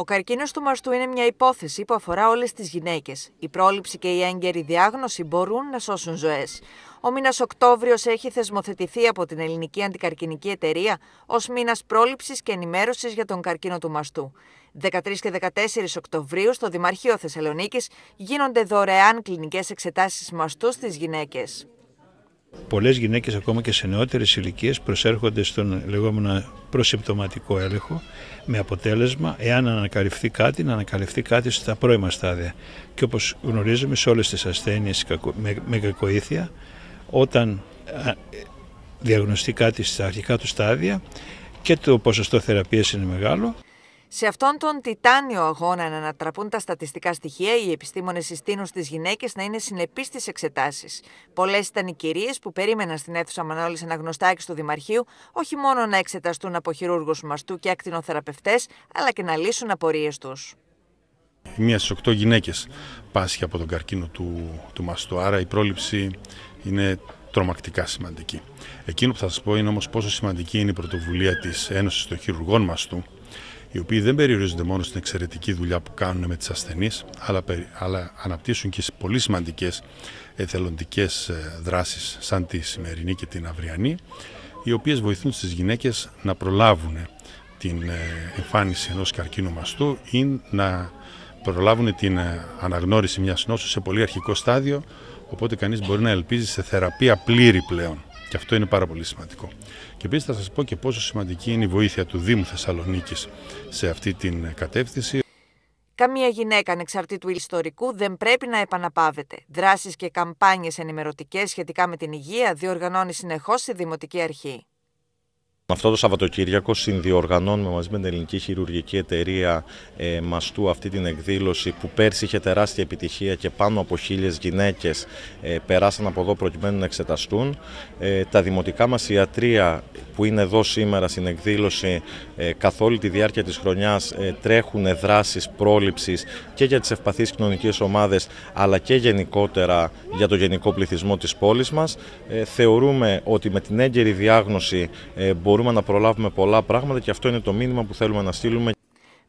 Ο καρκίνος του μαστού είναι μια υπόθεση που αφορά όλες τις γυναίκες. Η πρόληψη και η έγκαιρη διάγνωση μπορούν να σώσουν ζωές. Ο μήνας Οκτώβριος έχει θεσμοθετηθεί από την Ελληνική Αντικαρκινική Εταιρεία ως μήνας πρόληψης και ενημέρωσης για τον καρκίνο του μαστού. 13 και 14 Οκτωβρίου στο Δημαρχείο Θεσσαλονίκης γίνονται δωρεάν κλινικές εξετάσεις μαστού στις γυναίκες. Πολλές γυναίκες ακόμα και σε νεότερες ηλικίες προσέρχονται στον λεγόμενο προσυμπτωματικό έλεγχο με αποτέλεσμα εάν ανακαλυφθεί κάτι να ανακαλυφθεί κάτι στα πρώιμα στάδια και όπως γνωρίζουμε σε όλες τις ασθένειες με κακοήθεια όταν διαγνωστεί κάτι στα αρχικά του στάδια και το ποσοστό θεραπείας είναι μεγάλο σε αυτόν τον τιτάνιο αγώνα να ανατραπούν τα στατιστικά στοιχεία, οι επιστήμονες συστήνουν στις γυναίκες να είναι συνεπείς στις εξετάσεις. Πολλές ήταν οι κυρίες που περίμεναν στην αίθουσα Μανώλης Αναγνωστάκης του Δημαρχείου όχι μόνο να εξεταστούν από χειρούργους μαστού και ακτινοθεραπευτές, αλλά και να λύσουν απορίες τους. Μία στις οκτώ γυναίκες πάσχει από τον καρκίνο του, του μαστού, άρα η πρόληψη είναι τρομακτικά σημαντική. Εκείνο που θα σας πω είναι όμως πόσο σημαντική είναι η πρωτοβουλία της Ένωσης των Χειρουργών Μαστού, οι οποίοι δεν περιορίζονται μόνο στην εξαιρετική δουλειά που κάνουν με τις ασθενείς, αλλά, αλλά αναπτύσσουν και πολύ σημαντικές εθελοντικές ε, δράσεις σαν τη σημερινή και την αυριανή, οι οποίες βοηθούν στις γυναίκες να προλάβουν την ε, εμφάνιση ενός καρκίνου μαστού ή να προλάβουν την ε, αναγνώριση μιας νόσου σε πολύ αρχικό στάδιο, οπότε κανείς μπορεί να ελπίζει σε θεραπεία πλήρη πλέον. Και αυτό είναι πάρα πολύ σημαντικό. Και επίσης θα σας πω και πόσο σημαντική είναι η βοήθεια του Δήμου Θεσσαλονίκης σε αυτή την κατεύθυνση. Καμία γυναίκα ανεξαρτήτου ιστορικού δεν πρέπει να επαναπάβεται. Δράσεις και καμπάνιες ενημερωτικές σχετικά με την υγεία διοργανώνει συνεχώς η Δημοτική Αρχή. Αυτό το Σαββατοκύριακο συνδιοργανώνουμε μαζί με την Ελληνική Χειρουργική Εταιρεία ε, Μαστού αυτή την εκδήλωση που πέρσι είχε τεράστια επιτυχία και πάνω από χίλιες γυναίκες ε, περάσαν από εδώ προκειμένου να εξεταστούν. Ε, τα δημοτικά μας ιατρία που είναι εδώ σήμερα στην εκδήλωση ε, καθ' όλη τη διάρκεια της χρονιάς ε, τρέχουν δράσεις πρόληψης και για τις ευπαθείς κοινωνικές ομάδες αλλά και γενικότερα για το γενικό πληθυσμό της πόλης μας. Ε, θεωρούμε ότι με την έγκαιρη διάγνωση ε, μπορούμε μπορούμε να προλάβουμε πολλά πράγματα και αυτό είναι το μήνυμα που θέλουμε να στείλουμε.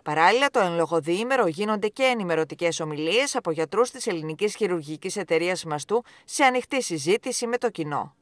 Παράλληλα, το εν λόγω διήμερο γίνονται και ενημερωτικές ομιλίες από γιατρούς της Ελληνικής Χειρουργικής Εταιρείας Μαστού σε ανοιχτή συζήτηση με το κοινό.